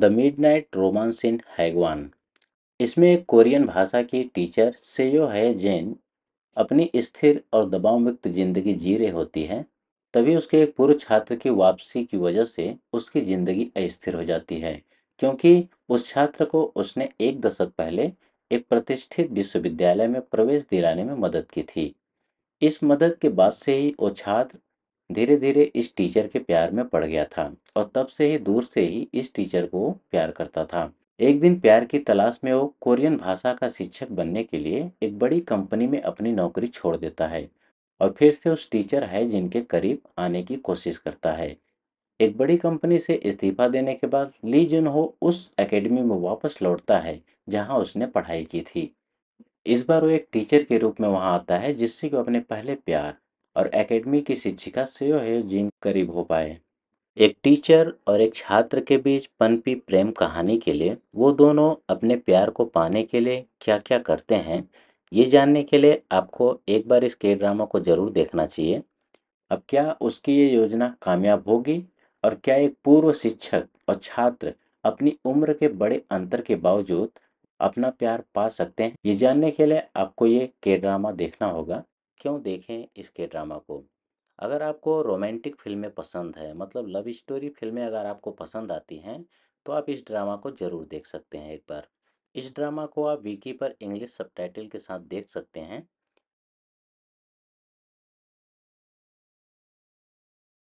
the midnight romance in Hagwon इसमें एक Korean भाषा की टीचर सेयो है जैन अपनी स्थिर और दबाव मुक्त जिंदगी जी रही होती है तभी उसके एक पूर्व छात्र की वापसी की वजह से उसकी जिंदगी अस्थिर हो जाती है क्योंकि उस छात्र को उसने एक दशक पहले एक प्रतिष्ठित विश्वविद्यालय में प्रवेश दिलाने में मदद की थी इस मदद के बाद से ही वो छात्र धीरे धीरे इस टीचर के प्यार में पड़ गया था और तब से ही दूर से ही इस टीचर को प्यार करता था एक दिन प्यार की तलाश में वो कोरियन भाषा का शिक्षक बनने के लिए एक बड़ी कंपनी में अपनी नौकरी छोड़ देता है और फिर से उस टीचर है जिनके करीब आने की कोशिश करता है एक बड़ी कंपनी से इस्तीफा देने के बाद ली जुन हो उस एकेडमी में वापस लौटता है जहां उसने पढ़ाई की थी इस बार वो एक टीचर के रूप में वहां आता है जिससे कि वो अपने पहले प्यार और एकेडमी की शिक्षिका से है जिन करीब हो पाए एक टीचर और एक छात्र के बीच पनपी प्रेम कहानी के लिए वो दोनों अपने प्यार को पाने के लिए क्या क्या करते हैं ये जानने के लिए आपको एक बार इस के ड्रामा को ज़रूर देखना चाहिए अब क्या उसकी ये योजना कामयाब होगी और क्या एक पूर्व शिक्षक और छात्र अपनी उम्र के बड़े अंतर के बावजूद अपना प्यार पा सकते हैं ये जानने के लिए आपको ये के ड्रामा देखना होगा क्यों देखें इसके ड्रामा को अगर आपको रोमांटिक फिल्में पसंद है मतलब लव स्टोरी फिल्में अगर आपको पसंद आती हैं तो आप इस ड्रामा को ज़रूर देख सकते हैं एक बार इस ड्रामा को आप विकी पर इंग्लिश सबटाइटल के साथ देख सकते हैं